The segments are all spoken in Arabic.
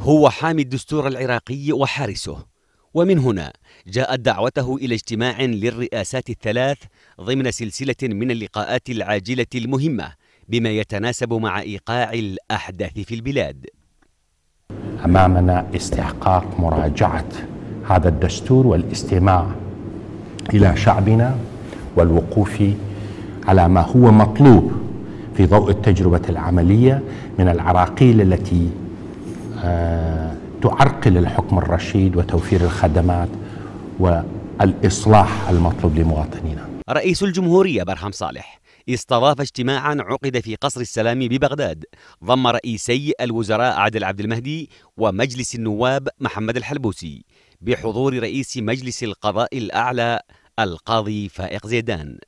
هو حامي الدستور العراقي وحارسه ومن هنا جاءت دعوته إلى اجتماع للرئاسات الثلاث ضمن سلسلة من اللقاءات العاجلة المهمة بما يتناسب مع إيقاع الأحداث في البلاد أمامنا استحقاق مراجعة هذا الدستور والاستماع إلى شعبنا والوقوف على ما هو مطلوب في ضوء التجربة العملية من العراقيل التي آه، تعرقل الحكم الرشيد وتوفير الخدمات والإصلاح المطلوب لمواطنينا رئيس الجمهورية برهم صالح استضاف اجتماعا عقد في قصر السلام ببغداد ضم رئيسي الوزراء عادل عبد المهدي ومجلس النواب محمد الحلبوسي بحضور رئيس مجلس القضاء الأعلى القاضي فائق زيدان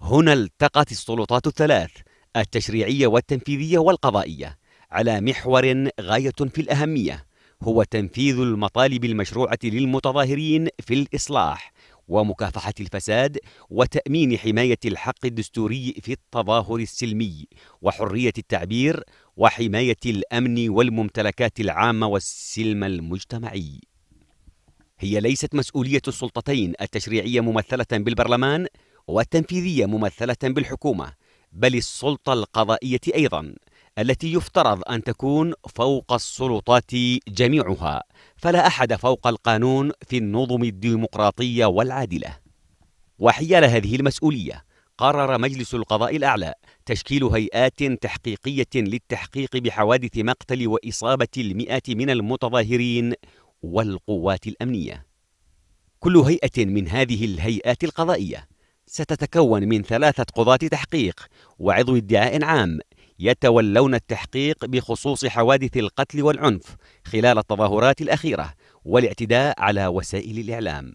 هنا التقت السلطات الثلاث التشريعية والتنفيذية والقضائية على محور غاية في الأهمية هو تنفيذ المطالب المشروعة للمتظاهرين في الإصلاح ومكافحة الفساد وتأمين حماية الحق الدستوري في التظاهر السلمي وحرية التعبير وحماية الأمن والممتلكات العامة والسلم المجتمعي. هي ليست مسؤولية السلطتين التشريعية ممثلة بالبرلمان والتنفيذية ممثلة بالحكومة، بل السلطة القضائية أيضاً. التي يفترض أن تكون فوق السلطات جميعها فلا أحد فوق القانون في النظم الديمقراطية والعادلة وحيال هذه المسؤولية قرر مجلس القضاء الأعلى تشكيل هيئات تحقيقية للتحقيق بحوادث مقتل وإصابة المئات من المتظاهرين والقوات الأمنية كل هيئة من هذه الهيئات القضائية ستتكون من ثلاثة قضاة تحقيق وعضو ادعاء عام يتولون التحقيق بخصوص حوادث القتل والعنف خلال التظاهرات الأخيرة والاعتداء على وسائل الإعلام.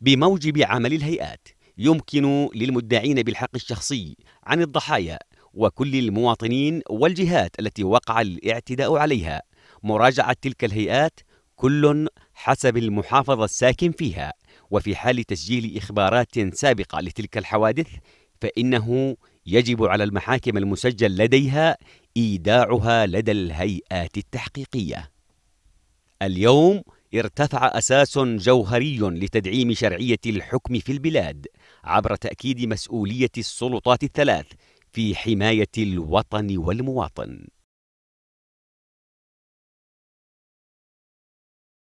بموجب عمل الهيئات يمكن للمدعين بالحق الشخصي عن الضحايا وكل المواطنين والجهات التي وقع الاعتداء عليها مراجعة تلك الهيئات كل حسب المحافظة الساكن فيها وفي حال تسجيل إخبارات سابقة لتلك الحوادث فإنه يجب على المحاكم المسجل لديها إيداعها لدى الهيئات التحقيقية اليوم ارتفع أساس جوهري لتدعيم شرعية الحكم في البلاد عبر تأكيد مسؤولية السلطات الثلاث في حماية الوطن والمواطن